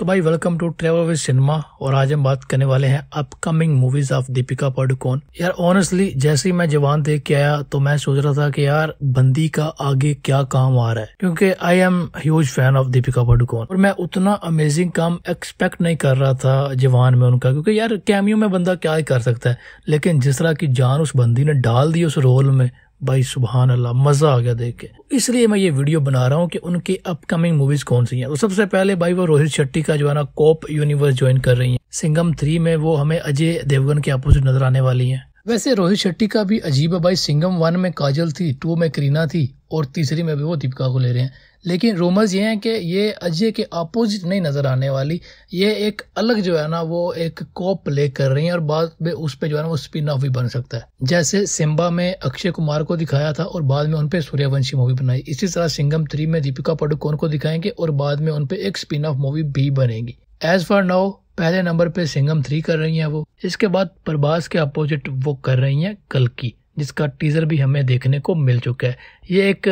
तो भाई welcome to travel with cinema और आज हम बात करने वाले हैं upcoming movies of Deepika Padukone यार ऑनेस्टली जैसे ही मैं जवान देख के आया तो मैं सोच रहा था कि यार बंदी का आगे क्या काम आ रहा है क्योंकि I am huge fan of Deepika Padukone और मैं उतना अमेजिंग काम एक्सपेक्ट नहीं कर रहा था जवान में उनका क्योंकि यार कैमियो में बंदा क्या ही कर सकता है लेकिन जिस तरह की जान उस बंदी ने डाल दी उस रोल में भाई सुबहान अल्लाह मज़ा आ गया देख के इसलिए मैं ये वीडियो बना रहा हूँ कि उनकी अपकमिंग मूवीज़ कौन सी हैं तो सबसे पहले भाई वो रोहित शेट्टी का जो है ना कॉप यूनिवर्स ज्वाइन कर रही हैं सिंगम थ्री में वो हमें अजय देवगन के अपोजिट नजर आने वाली हैं वैसे रोहित शेट्टी का भी अजीब है भाई सिंगम वन में काजल थी टू में करीना थी और तीसरी में भी वो दीपिका को ले रहे हैं लेकिन रूमर्स ये हैं कि ये अजय के अपोजिट नहीं नज़र आने वाली ये एक अलग जो है ना वो एक कॉप प्ले कर रही हैं और बाद में उस पर जो है ना वो स्पिन ऑफ भी बन सकता है जैसे सिम्बा में अक्षय कुमार को दिखाया था और बाद में उन पर सूर्यवंशी मूवी बनाई इसी तरह सिंगम थ्री में दीपिका पाडुकोन को दिखाएंगे और बाद में उन पर एक स्पिन ऑफ मूवी भी बनेगी एज फॉर नाउ पहले नंबर पे सिंगम थ्री कर रही हैं वो इसके बाद प्रभास के अपोजिट वो कर रही हैं कल की जिसका टीजर भी हमें देखने को मिल चुका है ये एक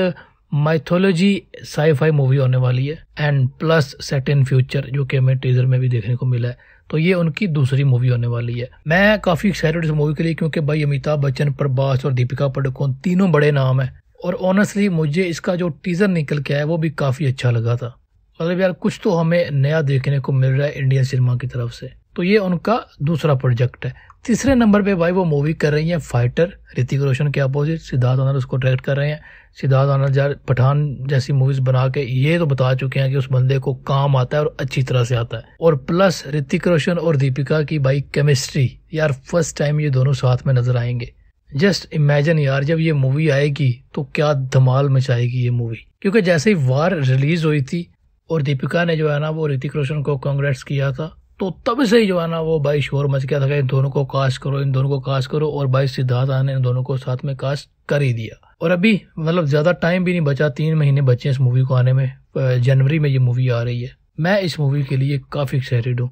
माइथोलॉजी साईफाई मूवी होने वाली है and plus set in future जो कि हमें टीजर में भी देखने को मिला है तो ये उनकी दूसरी मूवी होने वाली है मैं काफी एक्साइटेड इस मूवी के लिए क्योंकि भाई अमिताभ बच्चन प्रभास और दीपिका पडुकोन तीनों बड़े नाम है और ऑनेस्टली मुझे इसका जो टीजर निकल के आया वो भी काफी अच्छा लगा था मतलब यार कुछ तो हमें नया देखने को मिल रहा है इंडियन सिनेमा की तरफ से तो ये उनका दूसरा प्रोजेक्ट है तीसरे नंबर पे भाई वो मूवी कर रही हैं फाइटर ऋतिक रोशन के अपोजिट सिद्धार्थ आनंद उसको डायरेक्ट कर रहे हैं सिद्धार्थ आनंद यार पठान जैसी मूवीज बना के ये तो बता चुके हैं कि उस बंदे को काम आता है और अच्छी तरह से आता है और प्लस ऋतिक रोशन और दीपिका की भाई केमिस्ट्री यार फर्स्ट टाइम ये दोनों साथ में नजर आएंगे जस्ट इमेजिन यार जब ये मूवी आएगी तो क्या धमाल मचाएगी ये मूवी क्योंकि जैसे ही वार रिलीज हुई थी और दीपिका ने जो है ना वो ऋतिक रोशन को कांग्रेस किया था तो तब से ही जो है ना वो भाई शोर मच गया था कि इन दोनों को कास्ट करो इन दोनों को कास्ट करो और भाई सिद्धार्थ ने इन दोनों को साथ में कास्ट कर ही दिया और अभी मतलब ज़्यादा टाइम भी नहीं बचा तीन महीने बचे इस मूवी को आने में जनवरी में ये मूवी आ रही है मैं इस मूवी के लिए काफ़ी एक्साइटेड हूँ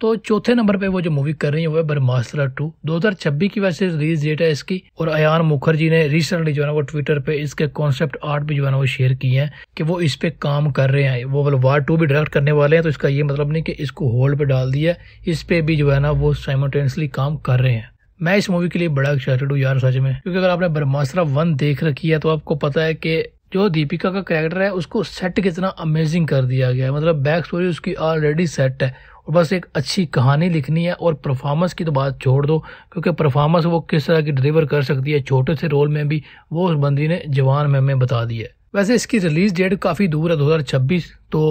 तो चौथे नंबर पे वो जो मूवी कर रही है वो है ब्रह्मास्त्र टू दो हजार छब्बीस की वैसे रिलीज डेट है इसकी और अयान मुखर्जी ने रिसेंटली जो है ना वो ट्विटर पे इसके कॉन्सेप्ट आर्ट भी जो है ना वो शेयर किए हैं कि वो इस पे काम कर रहे हैं वो वार मतलब टू भी डायरेक्ट करने वाले हैं तो इसका ये मतलब नहीं कि इसको होल्ड पे डाल दिया इस पे भी जो है ना वो साइमल्टेनियसली काम कर रहे हैं मैं इस मूवी के लिए बड़ा एक्साइटेड हूँ यार सच में क्योंकि अगर आपने ब्रह्मास्त्र वन देख रखी है तो आपको पता है कि जो दीपिका का कैरेक्टर है उसको सेट कितना अमेजिंग कर दिया गया है मतलब बैक स्टोरी उसकी ऑलरेडी सेट है और बस एक अच्छी कहानी लिखनी है और परफॉर्मेंस की तो बात छोड़ दो क्योंकि परफॉर्मेंस वो किस तरह की डिलीवर कर सकती है छोटे से रोल में भी वो उस बंदी ने जवान में हमें बता दी है वैसे इसकी रिलीज डेट काफ़ी दूर है दो तो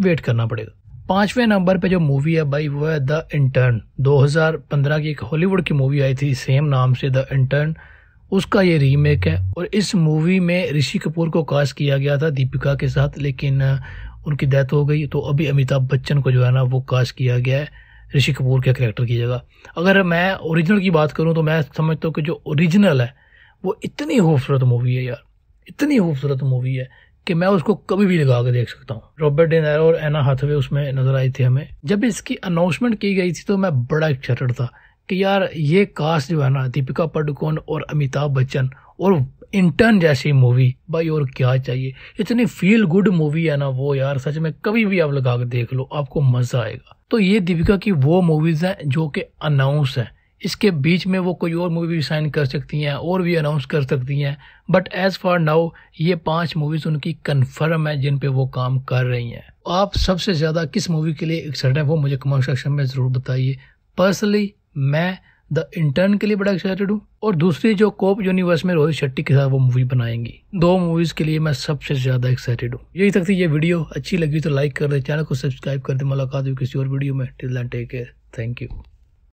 वेट करना पड़ेगा पाँचवें नंबर पे जो मूवी है भाई वो है द इंटर्न 2015 की एक हॉलीवुड की मूवी आई थी सेम नाम से द इंटर्न उसका ये रीमेक है और इस मूवी में ऋषि कपूर को कास्ट किया गया था दीपिका के साथ लेकिन उनकी डेथ हो गई तो अभी अमिताभ बच्चन को जो है ना वो कास्ट किया गया है ऋषि कपूर के करेक्टर की जगह अगर मैं ओरिजिनल की बात करूँ तो मैं समझता हूँ कि जो ओरिजिनल है वो इतनी खूबसूरत मूवी है यार इतनी खूबसूरत मूवी है कि मैं उसको कभी भी लगा के देख सकता हूँ रॉबर्ट डे नैरो और एना हाथवे उसमें नजर आई थी हमें जब इसकी अनाउंसमेंट की गई थी तो मैं बड़ा एक्साइटेड था कि यार ये कास्ट जो है ना दीपिका पडुकोन और अमिताभ बच्चन और इंटर्न जैसी मूवी भाई और क्या चाहिए इतनी फील गुड मूवी है ना वो यार सच में कभी भी आप लगा के देख लो आपको मजा आएगा तो ये दीपिका की वो मूवीज हैं जो कि अनाउंस हैं इसके बीच में वो कोई और मूवी भी साइन कर सकती हैं और भी अनाउंस कर सकती हैं बट एज़ फॉर नाउ ये पांच मूवीज़ उनकी कन्फर्म है जिन पे वो काम कर रही हैं आप सबसे ज़्यादा किस मूवी के लिए एक्साइटेड हैं वो मुझे कमेंट सेक्शन में ज़रूर बताइए पर्सनली मैं द इंटर्न के लिए बड़ा एक्साइटेड हूँ और दूसरी जो कोप यूनिवर्स में रोहित शेट्टी के साथ वो मूवी बनाएंगी दो मूवीज के लिए मैं सबसे ज्यादा एक्साइटेड हूँ यही तक थी ये वीडियो अच्छी लगी तो लाइक कर दे चैनल को सब्सक्राइब कर दे मुलाकात हुई किसी और वीडियो में till take care thank you